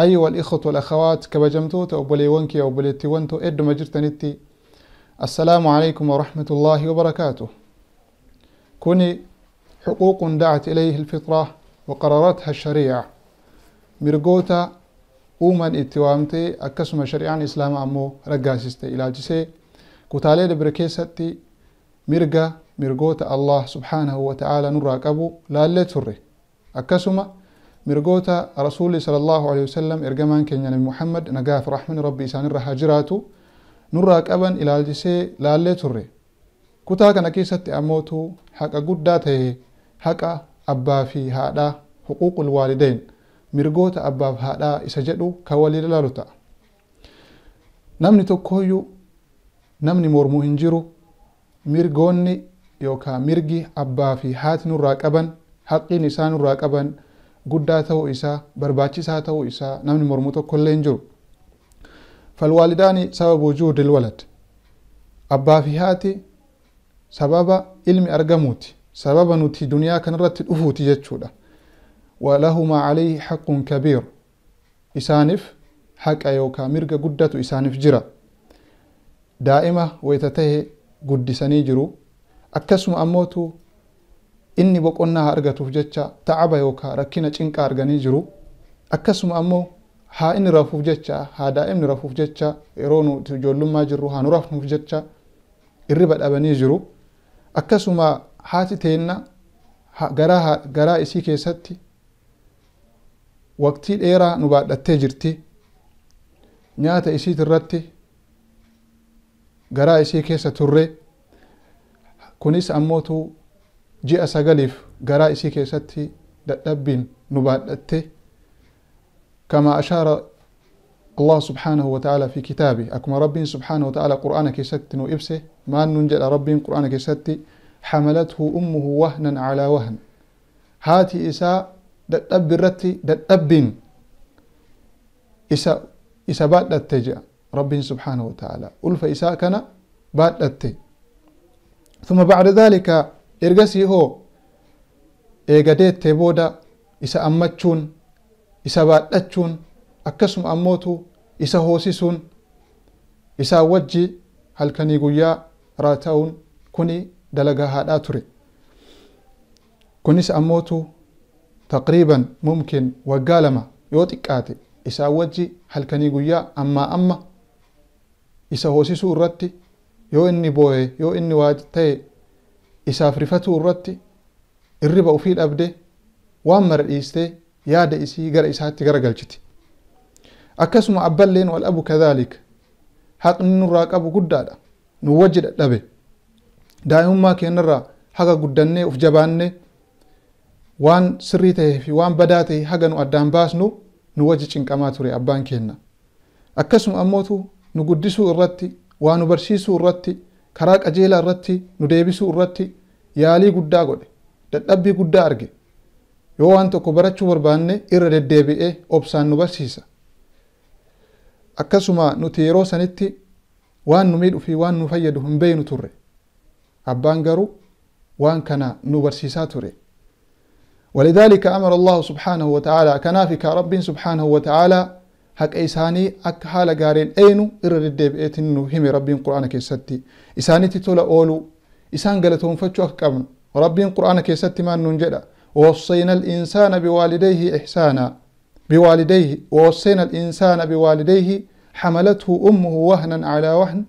أيها الإخوة والأخوات كبجمتوت أو بليونكي أو بليتيونتو إد مجرتنيتي السلام عليكم ورحمة الله وبركاته كوني حقوق دعت إليه الفطرة وقررتها الشريعة مرقوتا أومن إتوامتي أكسم شريعة الإسلام أمو رقاسيستي إلى جسي كتالي لبركيساتي مرقا مرقوتا الله سبحانه وتعالى نراك أبو لا لتره أكسمه mirgoota rasuulli sallallahu alaihi wasallam ergamaan keenya nabi muhammad nagaaf rahmani rabbi isaanirra haa jiraatu nurraa qaban ilaalchisee laallee turre kutaa kana keessatti ammootu haqa guddaa ta'e haqa abbaa fi haadhaa huquuqul waalidayn mirgoota abbaaf haadhaa isa jedhu ka walii laalu ta'a namni tokkooyyuu namni mormuu hin jiru mirgoonni yookaan mirgi abbaa fi haati nurraa qaban haqqiin isaa nurraa qaban guddaa ta'uu isaa barbaachisaa ta'uu isaa namni mormuu tokkollee hin jiru falwaalidaani sababa wujuudi lwalad abbaa fi haati sababa ilmi argamuuti sababa nuti duniyaa kanarratti dhufuuti jechuudha walahumaa calayhi xaqun kabiir isaaniif haqa yookaa mirga guddatu isaaniif jira daa'ima wayta tahe guddisanii jiru akkasuma ammootu inni boqonnaa argatuuf jecha ta'aba yookaan rakkina cinqaa arganii jiru akkasuma ammoo haa inni rafuuf jecha haa daa'imni rafuuf jecha yeroo nuti ijoollummaa jirru haa nu rafnuuf jecha irri badhabanii jiru akkasuma haati teenna garaa isii keessatti waqtii dheeraa nu baadhattee jirti nyaata isiit irratti garaa isii keessa turre kunis ammootu ji'a sagaliif garaa isii keessatti dadhabbiin nu baadhatte kama ashaara الله سبحانه وتعالى في كتابه أكما ربي سبحانه وتعالى قرآن نو إبسه ما ننجل ربي قرآن كيست حملته أمه وهنا على وهن هاتي إساء دتأب الرتي دتأب إساء إساء بعد التجاء ربي سبحانه وتعالى ألف إساء كان بعد التي ثم بعد ذلك ergasii hoo eegadeettee booda isa ammachuun isa baadhachuun akkasuma ammootu isa hoosisuun isaa wajji halkanii guyyaa raata'uun kuni dalagaa haadhaa ture kunis ammootu taqriiban mumkin waggaa lama yoo xiqqaate isaa wajji halkanii guyyaa ammaa amma isa hoosisuu irratti yoo inni boo'e yoo inni waa ta'e isaaf rifatuu irratti irriba ufii dhabde waan mara dhiistee yaada isii gara isaatti garagalchiti akkasuma abballeen al abu kadhaalik haqni nurraa qabu guddaadha nu wajji dhadhabe daa'imummaa keenyarraa haga guddannee uf jabanne waan sirrii ta'ee fi waan badaa ta'e haga nu addaan baasnu nu wajji cinqamaa ture abbaan keenna akkasuma ammootu nu guddisuu irratti waa nu barsiisuu irratti karaa qajeelaa irratti nu deebisuu irratti yaalii guddaa godhe dadhabbii guddaa arge yoo waan tokko barachuu barbaanne irra deddeebi'ee obsaan nu barsiisa akkasuma nuti yeroo sanitti waan nu miidhu fi waan nu fayyadu hin beeynu turre abbaan garuu waan kana nu barsiisaa ture ولذلك أمر الله سبحانه وتعالى كنافك رب سبحانه وتعالى حق إساني أك حال قارين أينو إرر الدب إتنو همي ربين قرآن كيساتي إساني تتولى أولو إسان قلتهم فتشو أك قبن ربين قرآن كيساتي ما ننجد ووصينا الإنسان بوالديه إحسانا بوالديه ووصينا الإنسان بوالديه حملته أمه وهنا على وهن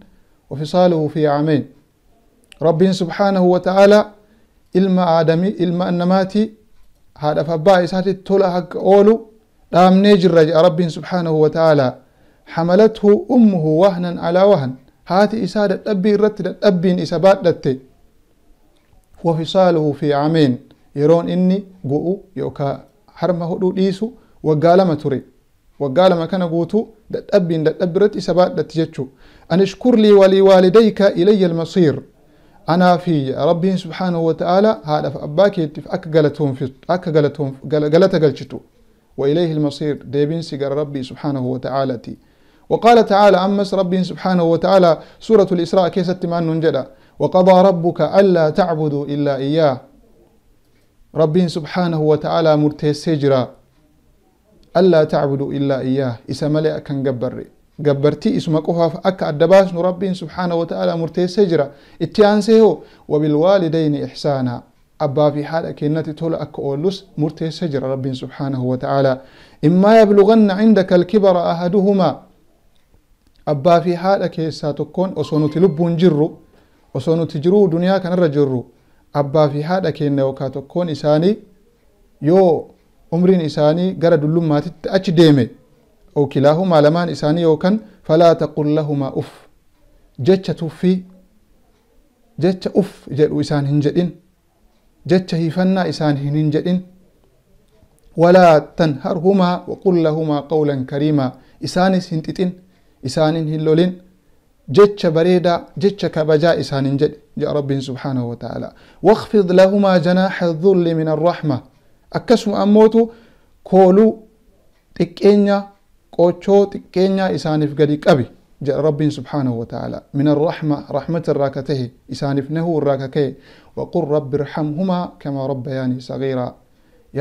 وفصاله في عامين رب سبحانه وتعالى إلما آدمي إلما أنماتي هذا فبائس هاتي تولى أولو دام نجر رب سبحانه وتعالى حملته أمه وهنا على وهن هاتي إسادة أبي رت أبين إسابات لتي وفصاله في عامين يرون إني قوء يوكا حرمه ديسو وقال ما تري وقال ما كان قوتو دات أبين دات أبرت إسابات أن اشكر لي ولي والديك إلي المصير أنا في ربي سبحانه وتعالى هذا فأباك يتف أكا قلتهم في أكا قلتهم قلتا قلتشتو وإليه المصير ديبين سيقر ربي سبحانه وتعالى تي وقال تعالى أمس ربي سبحانه وتعالى سورة الإسراء كيست تمان ننجدا وقضى ربك ألا تعبد إلا إياه ربي سبحانه وتعالى مرتسجرا ألا تعبد إلا إياه إسم كان قبر قبرتي اسمك قفاف أك أدباس ربي سبحانه وتعالى مرتسجرا سيهو وبالوالدين إحسانا abbaa fi haadha kennatti tola akka oolus murteessa jira rabbiin subhaanahu wa ta'aalaa immaa yabluganna cindaka alkibara ahaduhumaa abbaa fi haadha keessaa tokkoon osoo nuti lubbuun jirru osoo nuti jiruu duniyaa kanarra jirru abbaa fi haadha kenna yookaa tokkoon isaanii yoo umriin isaanii gara dullummaatitti achi deeme oo kilaahumaa lamaan isaanii yookan falaa taqul lahumaa uf jecha tuffii jecha uf jedhu isaan hin jedhin جتش هفنا إسان هنين جدين ولا تنهرهما وقل لهما قولا كريما إسان سنتتين إسان هلولين جتش بريدا جتش كبجا إسان جد جاء رب سبحانه وتعالى واخفض لهما جناح الذل من الرحمة أكسم أموتو كولو تكينيا كوتشو تكينيا إسانف قدي أبي جاء رب سبحانه وتعالى من الرحمة رحمة الراكته إسان في نهو الراككي وقل رب ارحمهما كما ربياني صغيرا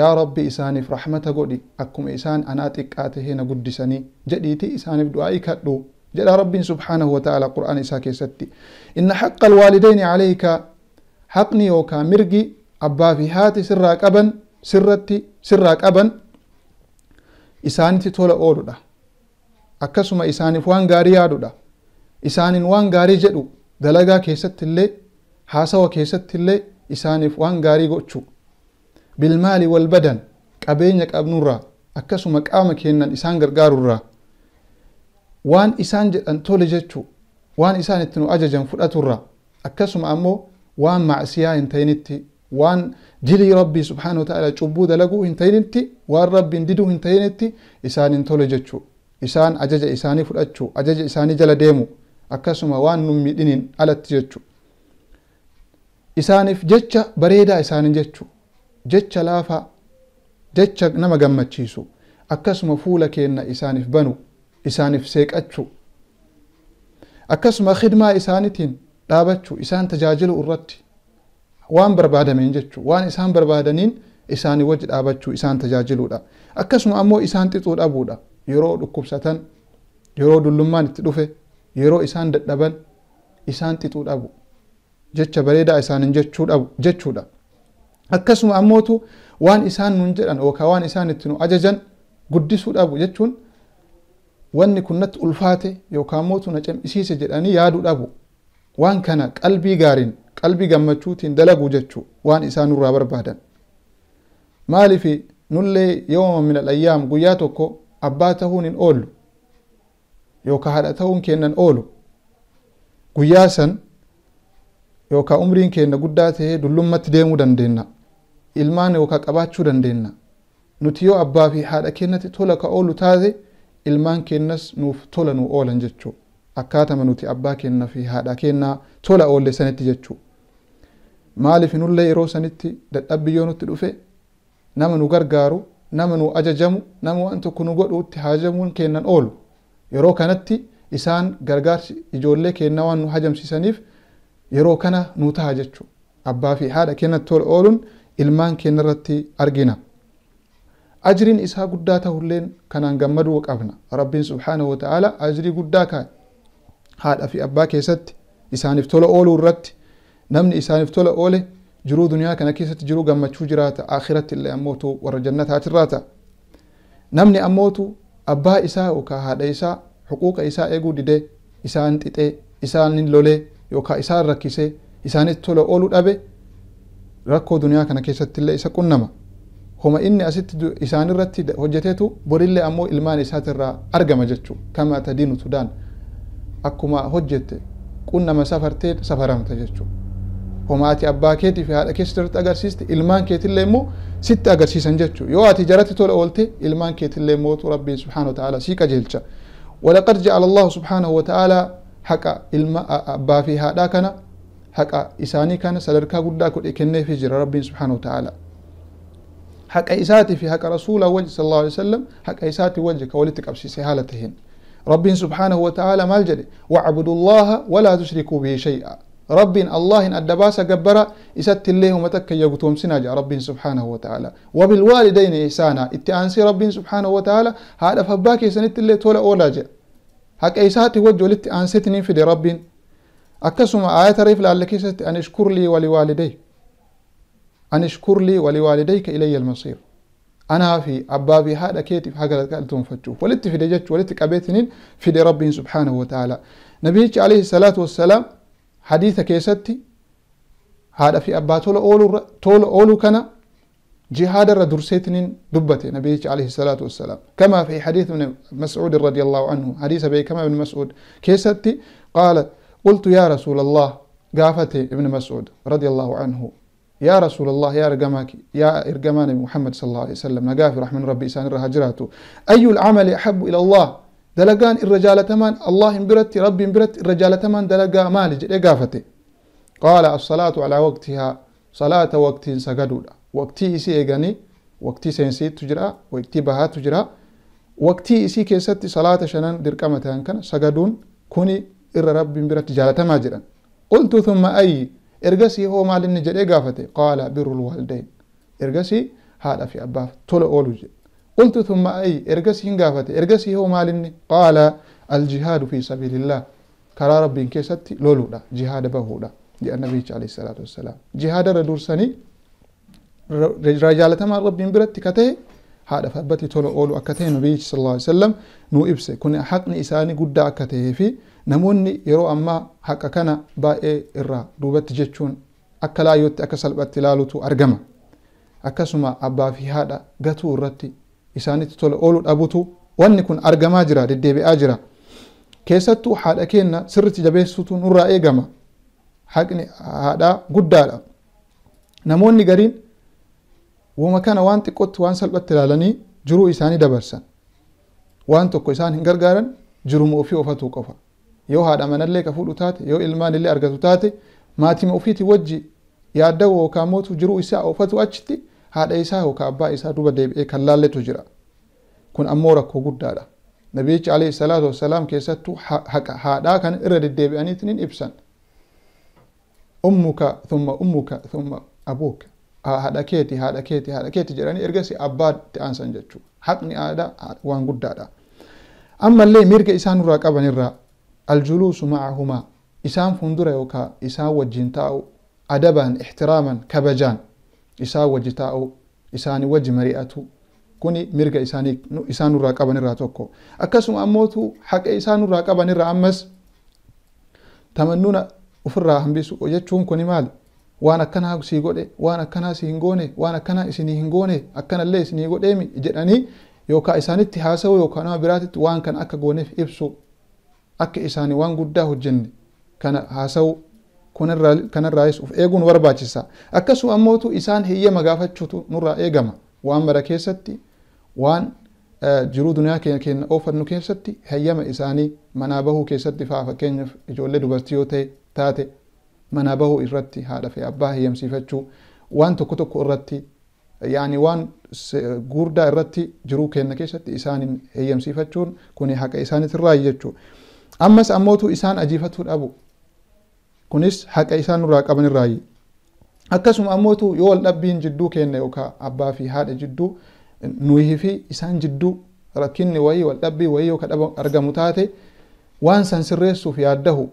يا ربي في رحمة قدي أكم إسان أنا تكاته نقدسني جديتي في دعائي كدو جل رب سبحانه وتعالى قرآن إساكي ستي إن حق الوالدين عليك حقني أوكا مرقي أبا في هاتي سراك أبن سرتي سراك أبن إسانتي تولى أولودا أكسما إسانيف وان غاري يادودا إسانين وان غاري جدو دلقا كيست اللي haasawa keessatti illee isaaniif waan gaarii gochuu bilmaali wal badan qabeenya qabnurraa akkasuma qaama kennan isaan gargaarurraa waan isaan jedhan tole jechuu waan isaan itti nu ajajan fudhaturraa akkasuma ammoo waan macsiyaa hin ta'initti waan jilii rabbii subxaana wa ta'ala cubbuu dalaguu hin ta'initti waan rabbiin diduu hin ta'initti isaan hin tole jechuu isaan ajaja isaanii fudhachuu ajaja isaanii jala deemu akkasuma waan nu miidhiniin alatti jechuu isaaniif jecha bareedaa isaanii jechu jecha laafaa jecha nama gammachiisu akkasuma fuula keenna isaaniif banu isaaniif seeqachu akkasuma khidmaa isaanitiin dhaabachuu isaan tajaajilu irratti waan barbaadameen jechuu waan isaan barbaadaniin isaanii wajji dhaabachuu isaan tajaajiluudha akkasuma ammoo isaan xixuu dhabuudha yeroo dhukkubsatan yeroo dullummaan itti dhufe yeroo isaan dadhaban isaan xixuu dhabu jecha bareedaa isaaniin jechuudha akkasuma ammootu waan isaan nun jedhan yookaan waan isaan itti nu ajajan guddisuu dhabu jechuun wanni kun natti ulfaate yookaan ammoo na cimisiise jedhanii yaaduu dhabu waan kana qalbii gaariin qalbii gammachuutiin dalaguu jechuu waan isaan nurraa barbaadan maalifi nullee yooma min alayyaam guyyaa tokko abbaa ta'uun hin yookaan haadha ta'uun kennan oolu guyyaa san yookaan umriin keenya guddaa ta'ee dullummatti deemuu dandeenya ilmaan yookaan qabaachuu dandeenya nuti yoo abbaa fi haadha keenyatti tola ka oolu taate ilmaan keenyas nuuf tola nu oolan jechuudha akkaatama nuti abbaa keenyaa fi haadha keenyaa tola oolle sanitti jechuudha maaliif nullee yeroo sanitti dadhabbii yoo nutti dhufe nama nu gargaaru nama nu ajajamu nama waan tokko nu godhuutti hajamuun keennan oolu yeroo kanatti isaan gargaarsi ijoollee keenyaa waan nu hajamsiisaniif yeroo kana nu ta'a Abbaa fi haadha keenyatti ooluun ilmaan keenya irratti argina. Ajriin isaa guddaa ta'ulleen kanaan gammaduu qabna. Rabbiin subhaanahu wa ta'ala ajrii guddaa kaa'e haadha fi abbaa keessatti isaanif tola ooluu irratti namni isaanif tola oole jiruu duniyaa kana keessatti jiruu gammachuu jiraata. Akhiratti illee ammootu warra jannataa ta'a. Namni ammootu abbaa isaa yookaan haadha isaa huquuqa isaa eeguu didee isaan xixee isaan lolee yookaan isaan rakkisee isaanitti tola ooluu dhabe rakkoo duniyaa kana keessatti illee isa qunnama homa inni asitti isaan irratti hojjeteetu borillee ammoo ilmaan isaatirraa argama jechuu kama tadiinu sudaan akkuma hojjette qunnama safartee safaramta jechuu homa ati abbaa keetii fi haadha keessa irratti agarsiiste ilmaan keetillee immoo sitti agarsiisan jechuu yoo ati jaratti tola oolte ilmaan keetillee mootu rabbiin subhaanahu wa ta'aala sii qajeelcha ولقد جعل الله سبحانه وتعالى حقا إلما أبا في هذا كان حقا إساني كان سدركا قد أكد إكنه في جرى ربي سبحانه وتعالى حق إساتي في حق رسول الله صلى الله عليه وسلم حق إساتي وجه كولتك أبسي سهالتهن رب سبحانه وتعالى ما الجد وعبد الله ولا تشركوا به شيئا رب الله إن الدباس قبر إسات الله متك يقتوم سناجا رب سبحانه وتعالى وبالوالدين إحسانا إتأنسي رب سبحانه وتعالى هذا فباك سنت الله تولى أولاجه هك إيساتي وجه ولدت أنستني في ربي أكسم آية ريف لعلكيست أن اشكر لي ولوالدي أن اشكر لي ولوالديك إلي المصير أنا في أبابي هذا كيتي في هكذا قالتهم فتشوف ولدت في دجتش ولدت كبيتني في دي ربي سبحانه وتعالى نبيك عليه الصلاة والسلام حديث كيستي هذا في أباتول أولو تول أولو كان جهاد الردرسيتن دبته نبيك عليه الصلاة والسلام كما في حديث ابن مسعود رضي الله عنه حديث بي كما ابن مسعود كيستي قالت قلت يا رسول الله قافتي ابن مسعود رضي الله عنه يا رسول الله يا رقمك يا إرقمان محمد صلى الله عليه وسلم نقاف رحمن ربي إسان الرهجراته أي العمل أحب إلى الله دلقان الرجال تمان الله انبرت ربي انبرت الرجال تمان دلقا مالج إيه قافته قال الصلاة على وقتها صلاة وقت سجدودا وقتي إيسي إيغاني وقتي سينسي تجرا وقتي بها تجرا وقتي إيسي كيساتي صلاة شنان دير كامتان كان سقدون كوني إر رب بمبرة تجارة ماجرا قلت ثم أي إرغسي هو مال النجر إيغافتي قال بر الوالدين إرغسي هذا في أباف طول أولو قلت ثم أي إرغسي إنغافتي إرغسي هو مال قال الجهاد في سبيل الله كرا رب كيساتي لولو لا جهاد بهو لا النبي عليه الصلاة والسلام جهاد ردور سني jaalatamaan rabbiin biratti katee haadha fi abbatti tola oolu akka ta'e nabiyyi sallallahu alaihi wasallam nu ibse kun haqni isaanii guddaa akka ta'ee fi namoonni yeroo ammaa haqa kana baay'ee irraa duubatti jechuun akka laayyootti akka salphatti ilaalutu argama akkasuma abbaa fi haadha gatuu irratti isaanitti tola oolu dhabutu wanni kun argamaa jira deddeebi'aa jira keessattuu haadha keenna sirritti jabeessutu nurraa eegama haqni haadhaa guddaadha namoonni gariin وما كان وان تكوت وان سلبة تلالني جرو إساني دبرسا وان تكو إسان هنگرگارا جرو مؤفي وفاتو قفا يو هاد أمان اللي كفول اتاتي يو إلمان اللي أرغتو تاتي ما تيم أوفيتي وجي يادو وكا موتو جرو إساء وفاتو أجتي هاد إساء وكا أبا إساء دوبا ديب إيكا لالي تجرا كون أمورك وقود دارا نبيك عليه الصلاة والسلام كيساتو حقا هادا كان إرد الديب أني تنين إبسان أمك ثم أمك ثم أبوك haadha keeti haadha keeti haadha keeti jedhanii ergasi abbaa itti aansan Haqni aadaa waan guddaadha. Ammallee mirga isaan irraa qaban aljuluusu maahuma isaan fuuldura yookaan isaan wajjin taa'u adabaan ixtiraaman kabajaan isaan wajji taa'u isaanii wajji mari'atu kuni mirga isaan irraa qaban irraa tokko. Akkasuma ammootu haqee isaan irraa qaban ammas tamannuna ofirraa hambisu jechuun kuni maal. waan akkanaa sii godhe waan akkanaa si hin goone waan akkanaa isinii hin goone akkanallee isinii godheemi jedhanii yookaan isaanitti haasawuu yookaan nama biraatitti waan kan akka gooneef ibsu akka isaanii waan guddaa hojjenne kana haasawuu kanarraayis of eeguun barbaachisa akkasuma ammootu isaan hiyyama gaafachuutu nurraa eegama waan bara keessatti waan jiruu duniyaa keenya keenya oofannu keessatti hayyama isaanii manaa bahuu keessatti faa fakkeenyaaf ijoollee dubartii yoo ta'e taate mana bahuu irratti haadha fi abbaa heeyyamsiifachuu waan tokko tokko irratti yaani waan guurdaa irratti jiruu kenna keessatti isaaniin heeyyamsiifachuun kun haqa isaanitirraa jechuu ammas ammootu isaan ajiifatuu dhabu kunis haqa isaan irraa qabanirraayi akkasuma ammootu yoo wal dhabbiin jidduu kenna yookaan abbaa fi haadha jidduu nuyii fi isaan jidduu rakkinni wayii wal dhabbii wayii yoo kadhaba argamu taate waan san sirreessuuf yaaddahu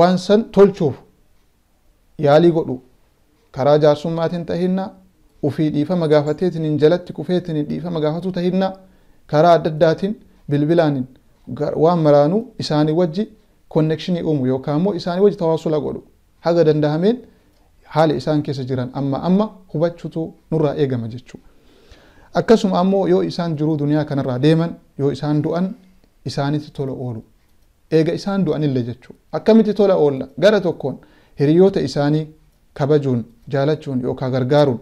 waan san tolchuuf yaalii godhu karaa jaarsumaatiin tahinnaa ufii dhiifama gaafateetiin jalatti kufeetiin dhiifama gaafatu tahinnaa karaa adda addaatiin bilbilaanin waan maraanuu isaanii wajji konnekshinii uumu yookaan immoo isaanii wajji tawaasula godhu haga danda'ameen haala isaan keessa jiran amma amma hubachuutu nurraa eegama jechuudha. Akkasuma ammoo yoo isaan jiru duniyaa kanarraa deeman yoo isaan du'an isaanitti tola oolu eega isaan du'anillee jechuudha akkamitti tola oolla gara tokkoon. hiriyoota isaanii kabajuun jaalachuun yookaan gargaaruun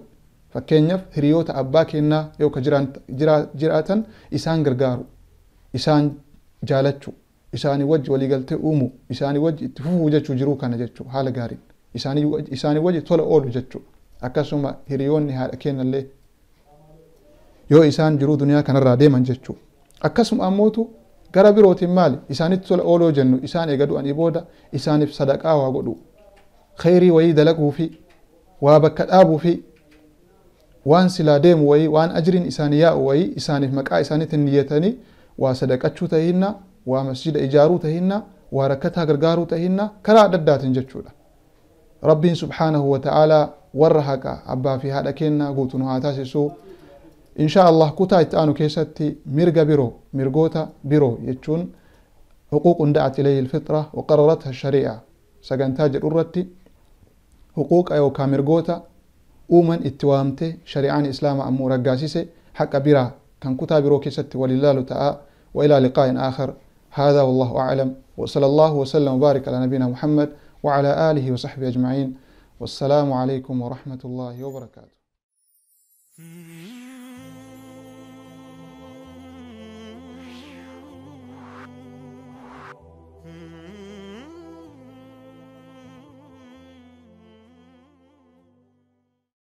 fakkeenyaaf hiriyoota abbaa kennaa yookaan jiraatan isaan gargaaru isaan jaalachuu isaanii wajji waliigaltee uumuu isaanii wajji itti fufuu jechuu jiruu kana jechuu haala gaariin isaanii wajji tola oolu jechuu akkasuma hiriyoonni haadha kennallee yoo isaan jiruu duniyaa kanarraa deeman jechu. akkasuma ammootu gara birootiin maali isaanitti tola ooloo jennu isaan eega du'anii booda isaaniif sadaqaa waa godhu خيري وي دلقو في وابك أبو في وان سلا ديم وي وان أجرين إساني ياء وي إساني مكا إساني تنيتني وصدق أتشو تهينا ومسجد إجارو تهينا وركتها غرغارو تهينا كلا ددات جتشولا ربي سبحانه وتعالى ورهك أبا في هذا كينا قوتنا هاتاسسو إن شاء الله كتا إتآنو كيستي ميرغا بيرو ميرغوتا بيرو يتشون حقوق دعت إليه الفطرة وقررتها الشريعة سجنتاج الرتي حقوق أيو كاميرغوتا أومن اتوامته شريعان إسلام أمو رقاسيسي حق برا كان كتاب روكيست وللالو تاء وإلى لقاء آخر هذا والله أعلم وصلى الله وسلم وبارك على نبينا محمد وعلى آله وصحبه أجمعين والسلام عليكم ورحمة الله وبركاته hmm.